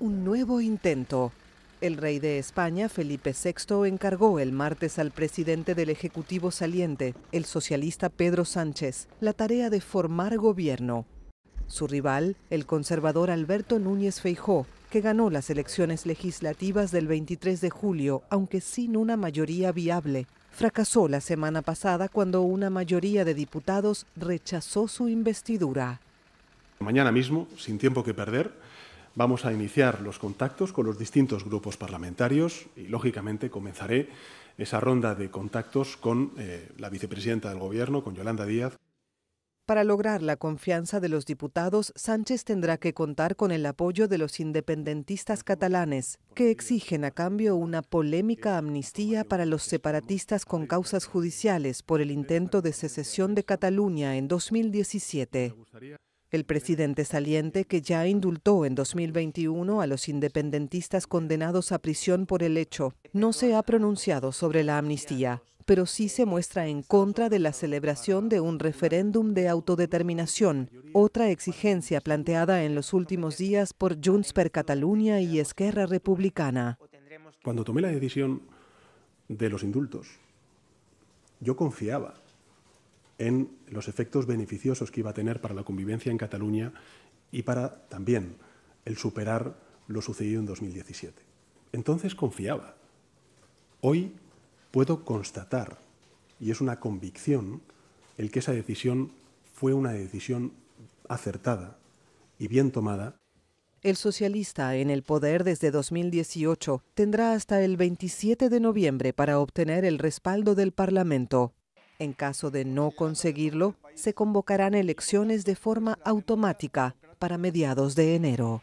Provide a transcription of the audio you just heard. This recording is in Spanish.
un nuevo intento. El rey de España, Felipe VI, encargó el martes al presidente del Ejecutivo saliente, el socialista Pedro Sánchez, la tarea de formar gobierno. Su rival, el conservador Alberto Núñez Feijó, que ganó las elecciones legislativas del 23 de julio, aunque sin una mayoría viable, fracasó la semana pasada cuando una mayoría de diputados rechazó su investidura. Mañana mismo, sin tiempo que perder, vamos a iniciar los contactos con los distintos grupos parlamentarios y, lógicamente, comenzaré esa ronda de contactos con eh, la vicepresidenta del Gobierno, con Yolanda Díaz. Para lograr la confianza de los diputados, Sánchez tendrá que contar con el apoyo de los independentistas catalanes, que exigen a cambio una polémica amnistía para los separatistas con causas judiciales por el intento de secesión de Cataluña en 2017. El presidente saliente, que ya indultó en 2021 a los independentistas condenados a prisión por el hecho, no se ha pronunciado sobre la amnistía, pero sí se muestra en contra de la celebración de un referéndum de autodeterminación, otra exigencia planteada en los últimos días por Junts per Catalunya y Esquerra Republicana. Cuando tomé la decisión de los indultos, yo confiaba en los efectos beneficiosos que iba a tener para la convivencia en Cataluña y para también el superar lo sucedido en 2017. Entonces confiaba. Hoy puedo constatar, y es una convicción, el que esa decisión fue una decisión acertada y bien tomada el socialista en el poder desde 2018 tendrá hasta el 27 de noviembre para obtener el respaldo del Parlamento. En caso de no conseguirlo, se convocarán elecciones de forma automática para mediados de enero.